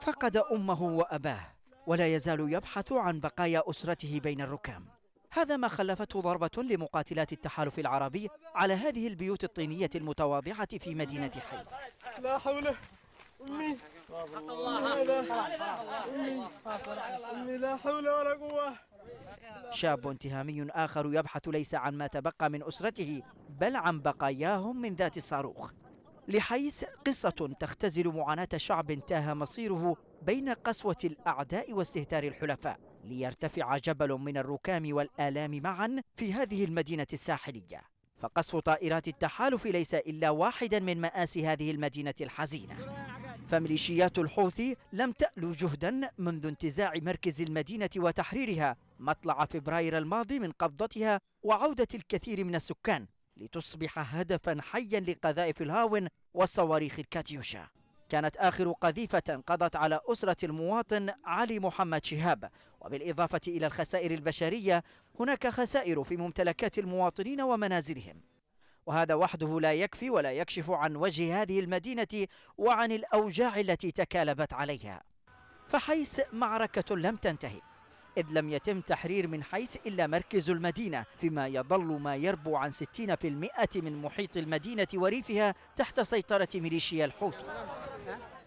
فقد أمه وأباه ولا يزال يبحث عن بقايا أسرته بين الركام هذا ما خلفته ضربة لمقاتلات التحالف العربي على هذه البيوت الطينية المتواضعة في مدينة حيز لا حول أمي أمي لا حول ولا قوة شاب انتهامي آخر يبحث ليس عن ما تبقى من أسرته بل عن بقاياهم من ذات الصاروخ لحيث قصة تختزل معاناة شعب تاه مصيره بين قسوة الأعداء واستهتار الحلفاء ليرتفع جبل من الركام والآلام معا في هذه المدينة الساحلية فقصف طائرات التحالف ليس إلا واحدا من مآسي هذه المدينة الحزينة فميليشيات الحوثي لم تألو جهدا منذ انتزاع مركز المدينة وتحريرها مطلع فبراير الماضي من قبضتها وعودة الكثير من السكان لتصبح هدفا حيا لقذائف الهاون والصواريخ الكاتيوشا كانت آخر قذيفة قضت على أسرة المواطن علي محمد شهاب وبالإضافة إلى الخسائر البشرية هناك خسائر في ممتلكات المواطنين ومنازلهم وهذا وحده لا يكفي ولا يكشف عن وجه هذه المدينة وعن الأوجاع التي تكالبت عليها فحيس معركة لم تنتهي إذ لم يتم تحرير من حيس إلا مركز المدينة فيما يظل ما يربو عن 60% من محيط المدينة وريفها تحت سيطرة ميليشيا الحوثي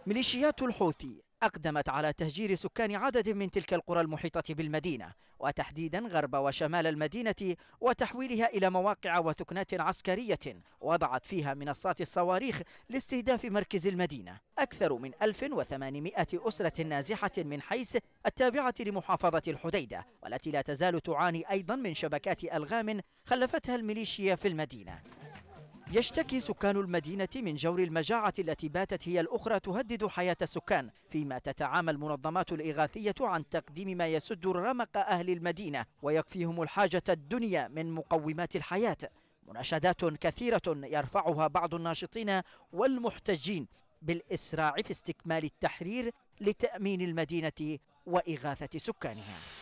ميليشيات الحوثي أقدمت على تهجير سكان عدد من تلك القرى المحيطة بالمدينة وتحديدا غرب وشمال المدينة وتحويلها إلى مواقع وثكنات عسكرية وضعت فيها منصات الصواريخ لاستهداف مركز المدينة أكثر من 1800 أسرة نازحة من حيث التابعة لمحافظة الحديدة والتي لا تزال تعاني أيضا من شبكات ألغام خلفتها الميليشيا في المدينة يشتكي سكان المدينة من جور المجاعة التي باتت هي الأخرى تهدد حياة السكان فيما تتعامل المنظمات الإغاثية عن تقديم ما يسد رمق أهل المدينة ويكفيهم الحاجة الدنيا من مقومات الحياة مناشدات كثيرة يرفعها بعض الناشطين والمحتجين بالإسراع في استكمال التحرير لتأمين المدينة وإغاثة سكانها